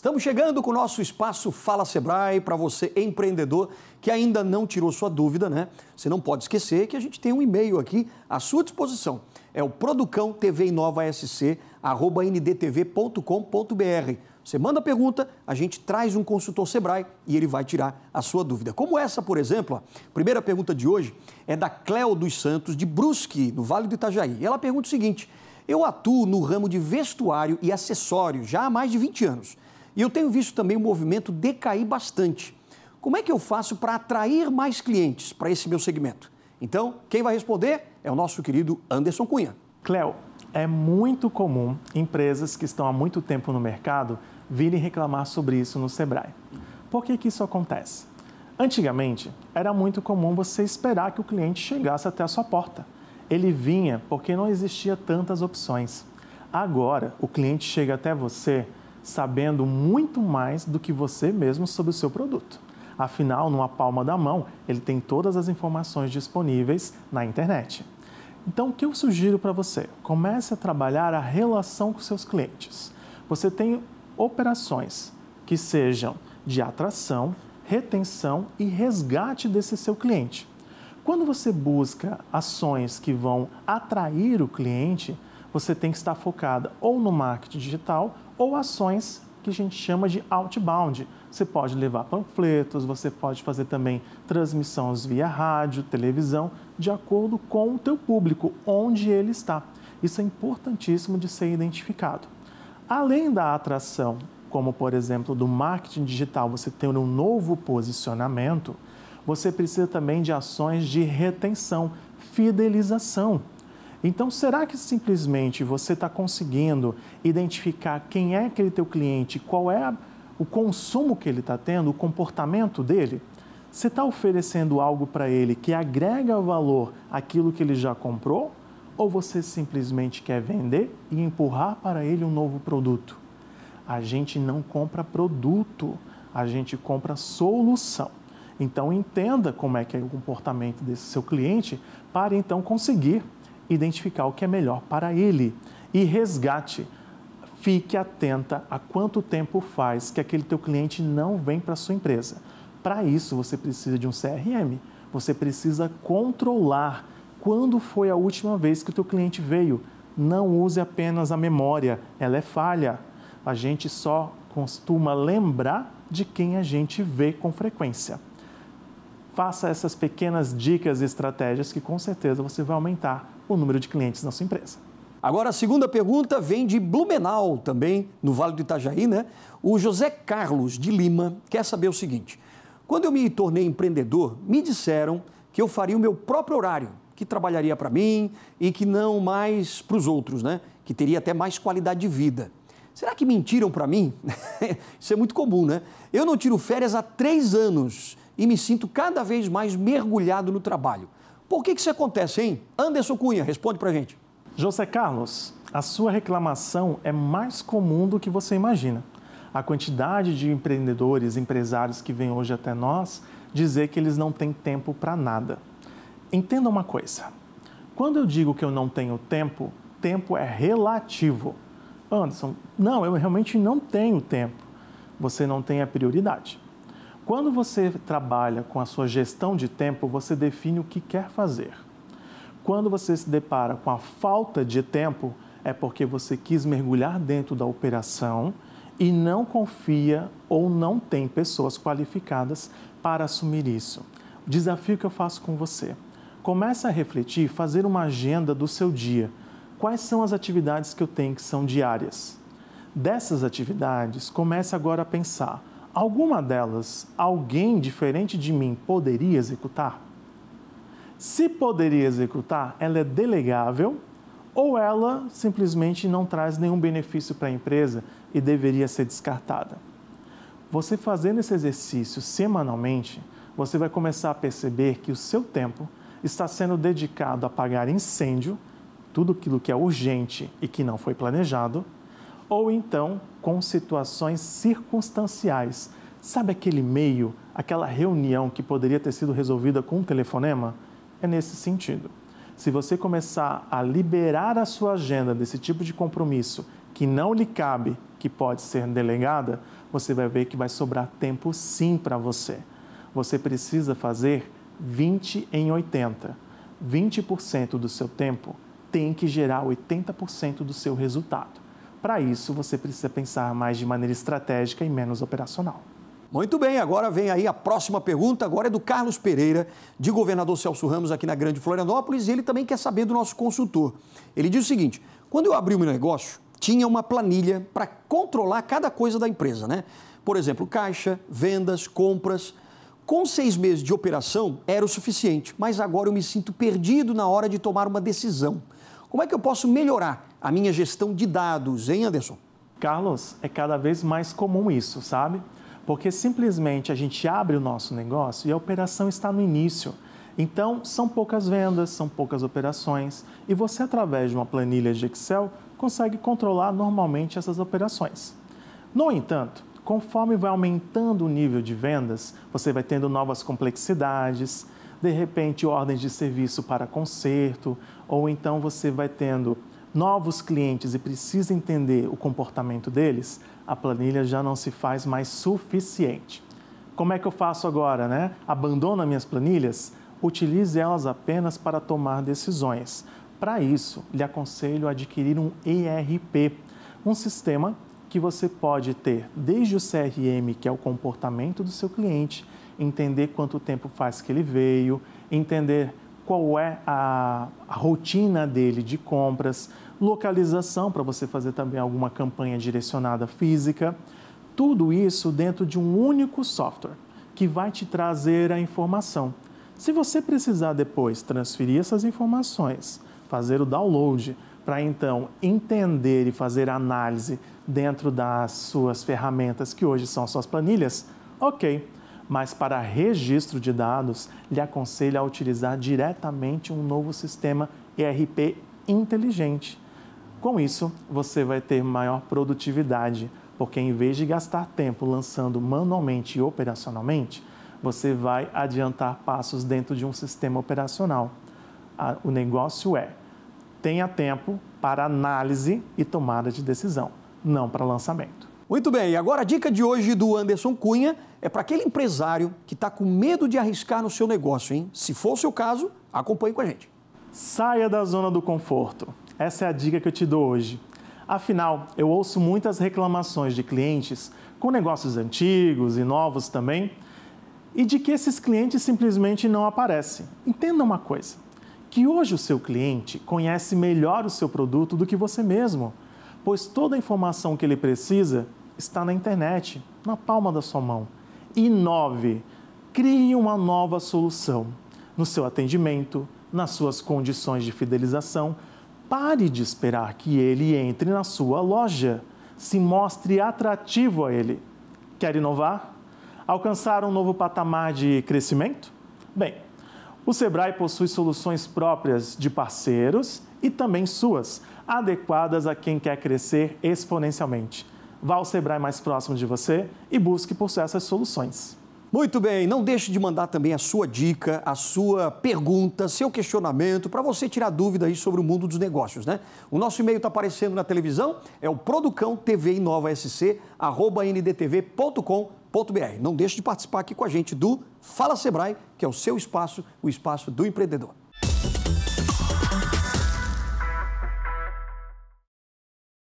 Estamos chegando com o nosso espaço Fala Sebrae para você empreendedor que ainda não tirou sua dúvida, né? Você não pode esquecer que a gente tem um e-mail aqui à sua disposição. É o producão ndtv.com.br. Você manda a pergunta, a gente traz um consultor Sebrae e ele vai tirar a sua dúvida. Como essa, por exemplo, a primeira pergunta de hoje é da Cleo dos Santos, de Brusque, no Vale do Itajaí. ela pergunta o seguinte: Eu atuo no ramo de vestuário e acessórios já há mais de 20 anos e eu tenho visto também o movimento decair bastante. Como é que eu faço para atrair mais clientes para esse meu segmento? Então, quem vai responder é o nosso querido Anderson Cunha. Cléo, é muito comum empresas que estão há muito tempo no mercado virem reclamar sobre isso no Sebrae. Por que, que isso acontece? Antigamente, era muito comum você esperar que o cliente chegasse até a sua porta. Ele vinha porque não existia tantas opções. Agora, o cliente chega até você sabendo muito mais do que você mesmo sobre o seu produto. Afinal, numa palma da mão, ele tem todas as informações disponíveis na internet. Então, o que eu sugiro para você? Comece a trabalhar a relação com seus clientes. Você tem operações que sejam de atração, retenção e resgate desse seu cliente. Quando você busca ações que vão atrair o cliente, você tem que estar focada ou no marketing digital ou ações que a gente chama de outbound. Você pode levar panfletos, você pode fazer também transmissões via rádio, televisão, de acordo com o teu público, onde ele está. Isso é importantíssimo de ser identificado. Além da atração, como por exemplo do marketing digital, você ter um novo posicionamento, você precisa também de ações de retenção, fidelização. Então, será que simplesmente você está conseguindo identificar quem é aquele teu cliente, qual é o consumo que ele está tendo, o comportamento dele? Você está oferecendo algo para ele que agrega valor àquilo que ele já comprou? Ou você simplesmente quer vender e empurrar para ele um novo produto? A gente não compra produto, a gente compra solução. Então entenda como é que é o comportamento desse seu cliente para então conseguir identificar o que é melhor para ele. E resgate. Fique atenta a quanto tempo faz que aquele teu cliente não vem para sua empresa. Para isso você precisa de um CRM. Você precisa controlar quando foi a última vez que o teu cliente veio. Não use apenas a memória, ela é falha. A gente só costuma lembrar de quem a gente vê com frequência. Faça essas pequenas dicas e estratégias que com certeza você vai aumentar o número de clientes na sua empresa. Agora, a segunda pergunta vem de Blumenau, também, no Vale do Itajaí, né? O José Carlos de Lima quer saber o seguinte: quando eu me tornei empreendedor, me disseram que eu faria o meu próprio horário, que trabalharia para mim e que não mais para os outros, né? Que teria até mais qualidade de vida. Será que mentiram para mim? Isso é muito comum, né? Eu não tiro férias há três anos e me sinto cada vez mais mergulhado no trabalho. Por que, que isso acontece, hein? Anderson Cunha, responde para gente. José Carlos, a sua reclamação é mais comum do que você imagina. A quantidade de empreendedores, empresários que vêm hoje até nós dizer que eles não têm tempo para nada. Entenda uma coisa. Quando eu digo que eu não tenho tempo, tempo é relativo. Anderson, não, eu realmente não tenho tempo. Você não tem a prioridade. Quando você trabalha com a sua gestão de tempo, você define o que quer fazer. Quando você se depara com a falta de tempo, é porque você quis mergulhar dentro da operação e não confia ou não tem pessoas qualificadas para assumir isso. O desafio que eu faço com você. Comece a refletir, fazer uma agenda do seu dia. Quais são as atividades que eu tenho que são diárias? Dessas atividades, comece agora a pensar Alguma delas alguém diferente de mim poderia executar? Se poderia executar, ela é delegável ou ela simplesmente não traz nenhum benefício para a empresa e deveria ser descartada. Você fazendo esse exercício semanalmente, você vai começar a perceber que o seu tempo está sendo dedicado a apagar incêndio, tudo aquilo que é urgente e que não foi planejado, ou então com situações circunstanciais. Sabe aquele meio, aquela reunião que poderia ter sido resolvida com um telefonema? É nesse sentido. Se você começar a liberar a sua agenda desse tipo de compromisso que não lhe cabe, que pode ser delegada, você vai ver que vai sobrar tempo sim para você. Você precisa fazer 20 em 80. 20% do seu tempo tem que gerar 80% do seu resultado. Para isso, você precisa pensar mais de maneira estratégica e menos operacional. Muito bem, agora vem aí a próxima pergunta, agora é do Carlos Pereira, de governador Celso Ramos aqui na Grande Florianópolis, e ele também quer saber do nosso consultor. Ele diz o seguinte: quando eu abri o meu negócio, tinha uma planilha para controlar cada coisa da empresa, né? Por exemplo, caixa, vendas, compras. Com seis meses de operação era o suficiente, mas agora eu me sinto perdido na hora de tomar uma decisão. Como é que eu posso melhorar a minha gestão de dados, hein, Anderson? Carlos, é cada vez mais comum isso, sabe? Porque simplesmente a gente abre o nosso negócio e a operação está no início. Então, são poucas vendas, são poucas operações, e você, através de uma planilha de Excel, consegue controlar normalmente essas operações. No entanto, conforme vai aumentando o nível de vendas, você vai tendo novas complexidades, de repente ordens de serviço para conserto, ou então você vai tendo novos clientes e precisa entender o comportamento deles, a planilha já não se faz mais suficiente. Como é que eu faço agora, né? Abandono minhas planilhas? Utilize elas apenas para tomar decisões. Para isso, lhe aconselho a adquirir um ERP, um sistema que você pode ter desde o CRM, que é o comportamento do seu cliente, entender quanto tempo faz que ele veio, entender qual é a, a rotina dele de compras, localização para você fazer também alguma campanha direcionada física. Tudo isso dentro de um único software que vai te trazer a informação. Se você precisar depois transferir essas informações, fazer o download, para então entender e fazer análise dentro das suas ferramentas que hoje são suas planilhas, ok mas para registro de dados, lhe aconselho a utilizar diretamente um novo sistema ERP inteligente. Com isso, você vai ter maior produtividade, porque em vez de gastar tempo lançando manualmente e operacionalmente, você vai adiantar passos dentro de um sistema operacional. O negócio é: tenha tempo para análise e tomada de decisão, não para lançamento. Muito bem, agora a dica de hoje do Anderson Cunha é para aquele empresário que está com medo de arriscar no seu negócio, hein? Se for o seu caso, acompanhe com a gente. Saia da zona do conforto. Essa é a dica que eu te dou hoje. Afinal, eu ouço muitas reclamações de clientes com negócios antigos e novos também, e de que esses clientes simplesmente não aparecem. Entenda uma coisa: que hoje o seu cliente conhece melhor o seu produto do que você mesmo, pois toda a informação que ele precisa está na internet, na palma da sua mão. E nove, crie uma nova solução no seu atendimento, nas suas condições de fidelização. Pare de esperar que ele entre na sua loja. Se mostre atrativo a ele. Quer inovar? Alcançar um novo patamar de crescimento? Bem, o Sebrae possui soluções próprias de parceiros e também suas, adequadas a quem quer crescer exponencialmente vá ao Sebrae mais próximo de você e busque por essas soluções. Muito bem, não deixe de mandar também a sua dica, a sua pergunta, seu questionamento, para você tirar dúvida aí sobre o mundo dos negócios, né? O nosso e-mail está aparecendo na televisão, é o producãotvinova.sc@ndtv.com.br. Não deixe de participar aqui com a gente do Fala Sebrae, que é o seu espaço, o espaço do empreendedor.